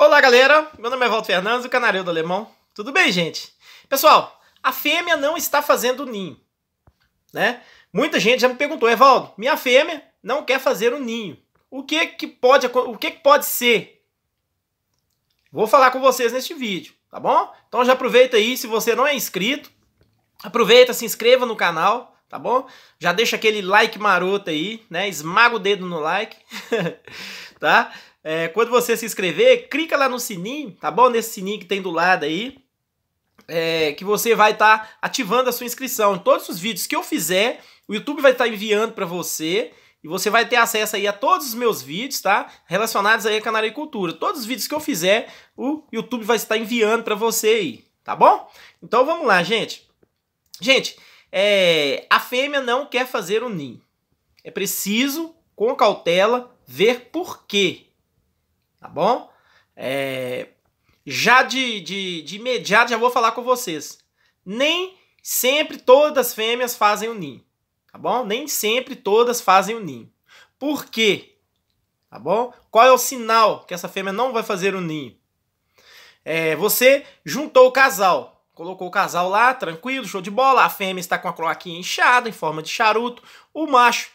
Olá, galera! Meu nome é Walter Fernandes, o Canarão do Alemão. Tudo bem, gente? Pessoal, a fêmea não está fazendo ninho, né? Muita gente já me perguntou, Evaldo, minha fêmea não quer fazer um ninho. O que que pode, o que que pode ser? Vou falar com vocês neste vídeo, tá bom? Então já aproveita aí, se você não é inscrito, aproveita, se inscreva no canal, tá bom? Já deixa aquele like maroto aí, né? Esmaga o dedo no like, tá? É, quando você se inscrever, clica lá no sininho, tá bom? Nesse sininho que tem do lado aí. É, que você vai estar tá ativando a sua inscrição. todos os vídeos que eu fizer, o YouTube vai estar tá enviando para você e você vai ter acesso aí a todos os meus vídeos, tá? Relacionados aí à canaricultura. Todos os vídeos que eu fizer, o YouTube vai estar enviando para você aí, tá bom? Então vamos lá, gente. Gente, é, a fêmea não quer fazer o um ninho. É preciso, com cautela, ver por quê tá bom? É, já de, de, de imediato já vou falar com vocês. Nem sempre todas as fêmeas fazem o ninho, tá bom? Nem sempre todas fazem o ninho. Por quê? Tá bom? Qual é o sinal que essa fêmea não vai fazer o ninho? É, você juntou o casal, colocou o casal lá, tranquilo, show de bola, a fêmea está com a cloaquinha inchada em forma de charuto, o macho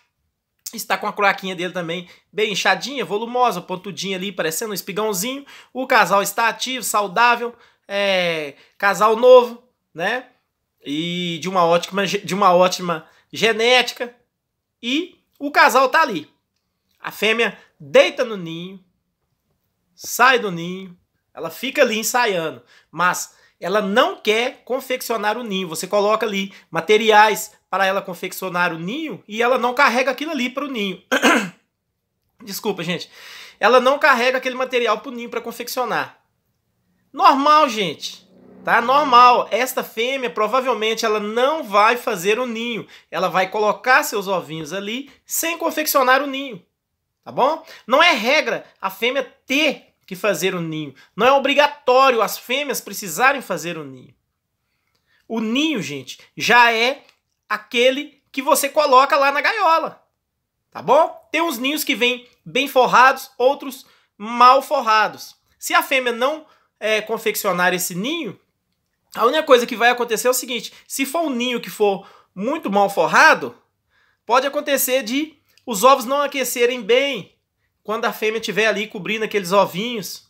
Está com a cloaquinha dele também bem inchadinha, volumosa, pontudinha ali, parecendo um espigãozinho. O casal está ativo, saudável, é, casal novo, né? E de uma ótima, de uma ótima genética. E o casal tá ali. A fêmea deita no ninho, sai do ninho, ela fica ali ensaiando, mas ela não quer confeccionar o ninho. Você coloca ali materiais para ela confeccionar o ninho e ela não carrega aquilo ali para o ninho. Desculpa, gente. Ela não carrega aquele material para o ninho para confeccionar. Normal, gente. Tá normal. Esta fêmea provavelmente ela não vai fazer o ninho. Ela vai colocar seus ovinhos ali sem confeccionar o ninho. Tá bom? Não é regra a fêmea ter que fazer o ninho. Não é obrigatório as fêmeas precisarem fazer o ninho. O ninho, gente, já é aquele que você coloca lá na gaiola. Tá bom? Tem uns ninhos que vêm bem forrados, outros mal forrados. Se a fêmea não é, confeccionar esse ninho, a única coisa que vai acontecer é o seguinte: se for um ninho que for muito mal forrado, pode acontecer de os ovos não aquecerem bem quando a fêmea estiver ali cobrindo aqueles ovinhos.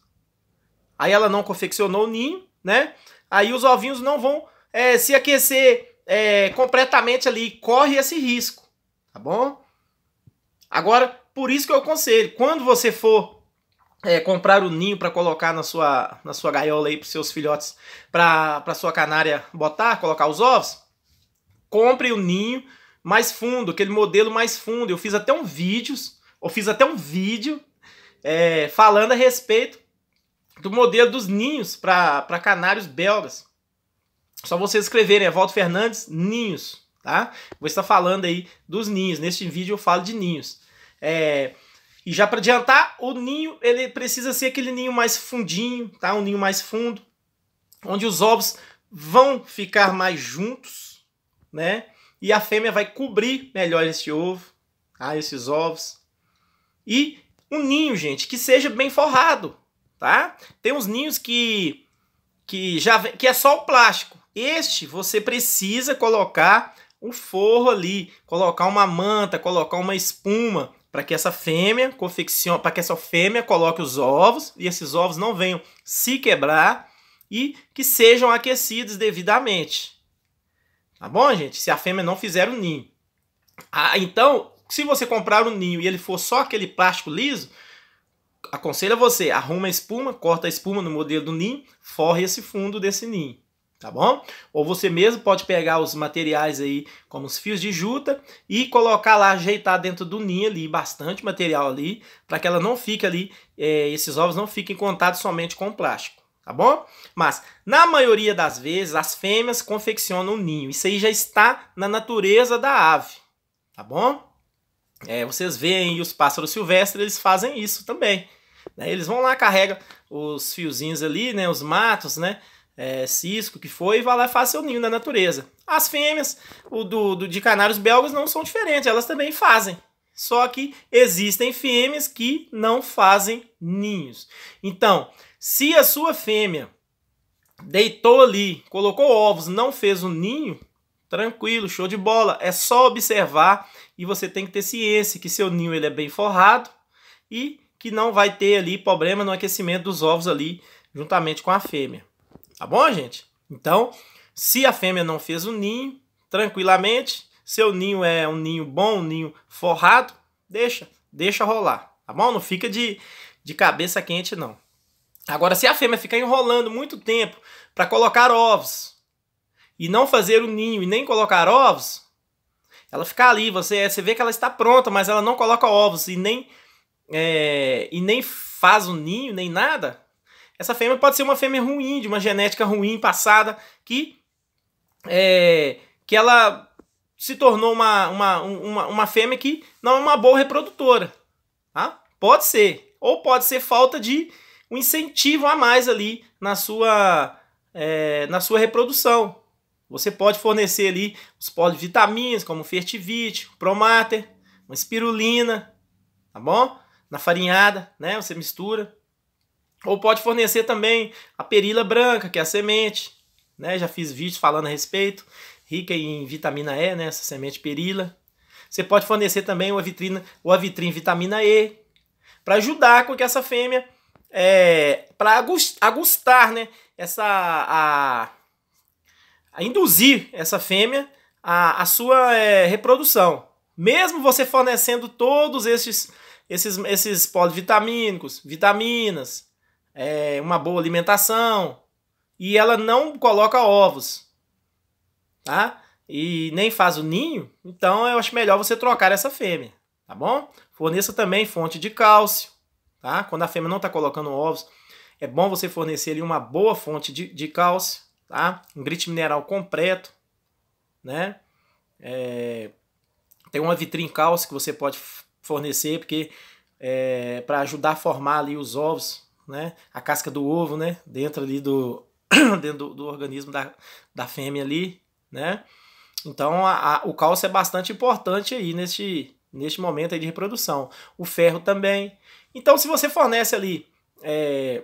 Aí ela não confeccionou o ninho, né? Aí os ovinhos não vão é, se aquecer é, completamente ali, corre esse risco, tá bom? Agora, por isso que eu aconselho, quando você for é, comprar o ninho para colocar na sua, na sua gaiola aí para seus filhotes, para sua canária botar, colocar os ovos, compre o ninho mais fundo, aquele modelo mais fundo. Eu fiz até um vídeo, eu fiz até um vídeo é, falando a respeito do modelo dos ninhos para canários belgas. Só vocês escreverem, Evaldo é Fernandes, ninhos, tá? Vou estar falando aí dos ninhos. Neste vídeo eu falo de ninhos. É... E já para adiantar, o ninho ele precisa ser aquele ninho mais fundinho, tá? Um ninho mais fundo, onde os ovos vão ficar mais juntos, né? E a fêmea vai cobrir melhor esse ovo, tá? esses ovos. E um ninho, gente, que seja bem forrado, tá? Tem uns ninhos que que já que é só o plástico. Este você precisa colocar um forro ali, colocar uma manta, colocar uma espuma para que essa fêmea confeccione, para que essa fêmea coloque os ovos e esses ovos não venham se quebrar e que sejam aquecidos devidamente. Tá bom, gente? Se a fêmea não fizer o um ninho. Ah, então, se você comprar o um ninho e ele for só aquele plástico liso, aconselho a você, arruma a espuma, corta a espuma no modelo do ninho, forre esse fundo desse ninho tá bom? Ou você mesmo pode pegar os materiais aí, como os fios de juta, e colocar lá, ajeitar dentro do ninho ali, bastante material ali, para que ela não fique ali, é, esses ovos não fiquem contados somente com o plástico tá bom? Mas na maioria das vezes as fêmeas confeccionam um ninho. Isso aí já está na natureza da ave, tá bom? É, vocês veem os pássaros silvestres, eles fazem isso também. Né? Eles vão lá, carregam os fiozinhos ali, né? Os matos, né? é, cisco, que foi, vai lá e faz seu ninho na natureza. As fêmeas o do, do, de canários belgas não são diferentes, elas também fazem. Só que existem fêmeas que não fazem ninhos. Então, se a sua fêmea deitou ali, colocou ovos, não fez o ninho, tranquilo, show de bola. É só observar e você tem que ter ciência que seu ninho ele é bem forrado e que não vai ter ali problema no aquecimento dos ovos ali juntamente com a fêmea. Tá bom, gente? Então, se a fêmea não fez o ninho, tranquilamente, seu ninho é um ninho bom, um ninho forrado, deixa, deixa rolar, tá bom? Não fica de, de cabeça quente, não. Agora, se a fêmea ficar enrolando muito tempo para colocar ovos e não fazer o ninho e nem colocar ovos, ela fica ali, você, você vê que ela está pronta, mas ela não coloca ovos e nem, é, e nem faz o ninho, nem nada, essa fêmea pode ser uma fêmea ruim, de uma genética ruim passada, que, é, que ela se tornou uma, uma, uma, uma fêmea que não é uma boa reprodutora. Tá? Pode ser. Ou pode ser falta de um incentivo a mais ali na sua, é, na sua reprodução. Você pode fornecer ali os polivitaminas, como Fertivit, Promater, uma espirulina, tá bom? Na farinhada, né? Você mistura. Ou pode fornecer também a perila branca, que é a semente, né? Já fiz vídeos falando a respeito, rica em vitamina E, né? Essa semente perila. Você pode fornecer também uma vitrina, ou a vitrine vitamina E, para ajudar com que essa fêmea é, para agustar, né? Essa a, a induzir essa fêmea a, a sua é, reprodução. Mesmo você fornecendo todos esses esses esses polivitamínicos, vitaminas, é, uma boa alimentação e ela não coloca ovos, tá? E nem faz o ninho, então eu acho melhor você trocar essa fêmea, tá bom? Forneça também fonte de cálcio, tá? Quando a fêmea não está colocando ovos, é bom você fornecer ali uma boa fonte de, de cálcio, tá? Um grit mineral completo, né? É, tem uma vitrine cálcio que você pode fornecer, porque é, para ajudar a formar ali os ovos, né? A casca do ovo, né? Dentro ali do dentro do, do, organismo da, da fêmea ali, né? Então a, a, o cálcio é bastante importante aí neste, neste momento aí de reprodução. O ferro também. Então se você fornece ali é,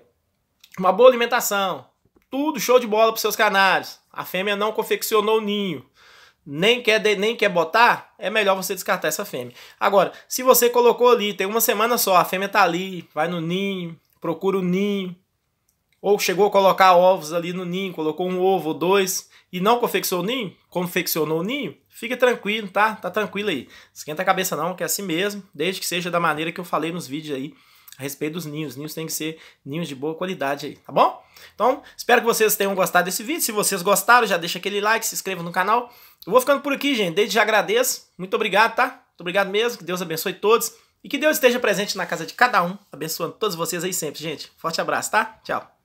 uma boa alimentação, tudo show de bola para seus canários, a fêmea não confeccionou o ninho, nem quer, de, nem quer botar, é melhor você descartar essa fêmea. Agora, se você colocou ali, tem uma semana só, a fêmea está ali, vai no ninho, procura o ninho, ou chegou a colocar ovos ali no ninho, colocou um ovo ou dois e não confeccionou o ninho, confeccionou o ninho, fique tranquilo, tá? Tá tranquilo aí. Esquenta a cabeça não, que é assim mesmo, desde que seja da maneira que eu falei nos vídeos aí a respeito dos ninhos. Ninhos tem que ser ninhos de boa qualidade aí, tá bom? Então, espero que vocês tenham gostado desse vídeo. Se vocês gostaram, já deixa aquele like, se inscreva no canal. Eu vou ficando por aqui, gente. Desde já agradeço. Muito obrigado, tá? Muito obrigado mesmo. Que Deus abençoe todos. E que Deus esteja presente na casa de cada um, abençoando todos vocês aí sempre, gente. Forte abraço, tá? Tchau.